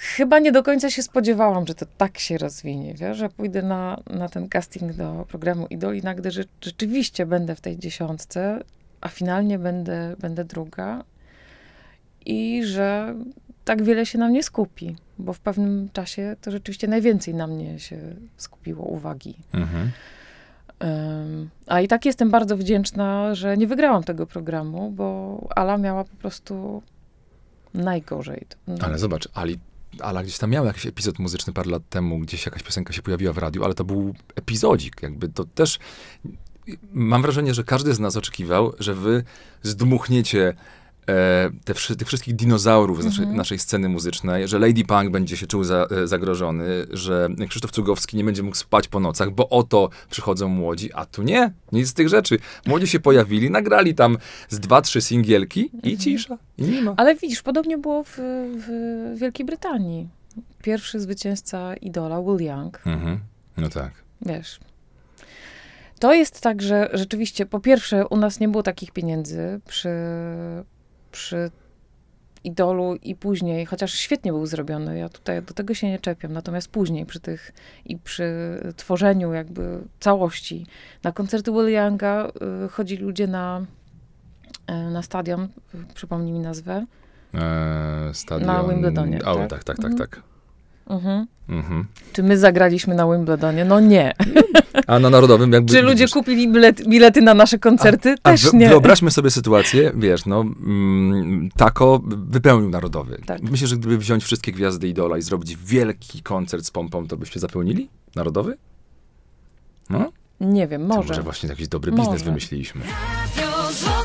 chyba nie do końca się spodziewałam, że to tak się rozwinie, wiesz, że pójdę na, na ten casting do programu Idol i nagle że rzeczywiście będę w tej dziesiątce, a finalnie będę, będę druga i że tak wiele się na mnie skupi, bo w pewnym czasie to rzeczywiście najwięcej na mnie się skupiło uwagi. Mhm. Um, a i tak jestem bardzo wdzięczna, że nie wygrałam tego programu, bo Ala miała po prostu najgorzej. Ale zobacz, Ali Ala gdzieś tam miałem jakiś epizod muzyczny parę lat temu, gdzieś jakaś piosenka się pojawiła w radiu, ale to był epizodzik, jakby to też... Mam wrażenie, że każdy z nas oczekiwał, że wy zdmuchniecie E, te, tych wszystkich dinozaurów z naszej, mm -hmm. naszej, sceny muzycznej, że Lady Punk będzie się czuł za, e, zagrożony, że Krzysztof Cugowski nie będzie mógł spać po nocach, bo oto przychodzą młodzi, a tu nie, nic z tych rzeczy. Młodzi się pojawili, nagrali tam z dwa, trzy singielki i mm -hmm. cisza, i nie ma. Ale widzisz, podobnie było w, w Wielkiej Brytanii. Pierwszy zwycięzca idola, Will Young. Mm -hmm. No tak. Wiesz, to jest tak, że rzeczywiście po pierwsze u nas nie było takich pieniędzy przy przy idolu i później, chociaż świetnie był zrobiony, ja tutaj do tego się nie czepiam, natomiast później przy tych i przy tworzeniu jakby całości. Na koncerty Will Younga y, chodzi ludzie na, y, na stadion, y, przypomnij mi nazwę. Eee, stadion... Na Wimbledonie. O, tak, tak, tak, tak. Mhm. tak. Mhm. Mhm. Czy my zagraliśmy na Wimbledonie? No nie. A na Narodowym jakby... Czy ludzie wiesz, kupili bilet, bilety na nasze koncerty? A, Też a nie. Wyobraźmy sobie sytuację, wiesz, no, mm, Tako wypełnił Narodowy. Tak. Myślę, że gdyby wziąć wszystkie gwiazdy Idola i zrobić wielki koncert z pompą, to byście zapełnili Narodowy? No? Nie wiem, może. To może właśnie jakiś dobry biznes może. wymyśliliśmy. Radio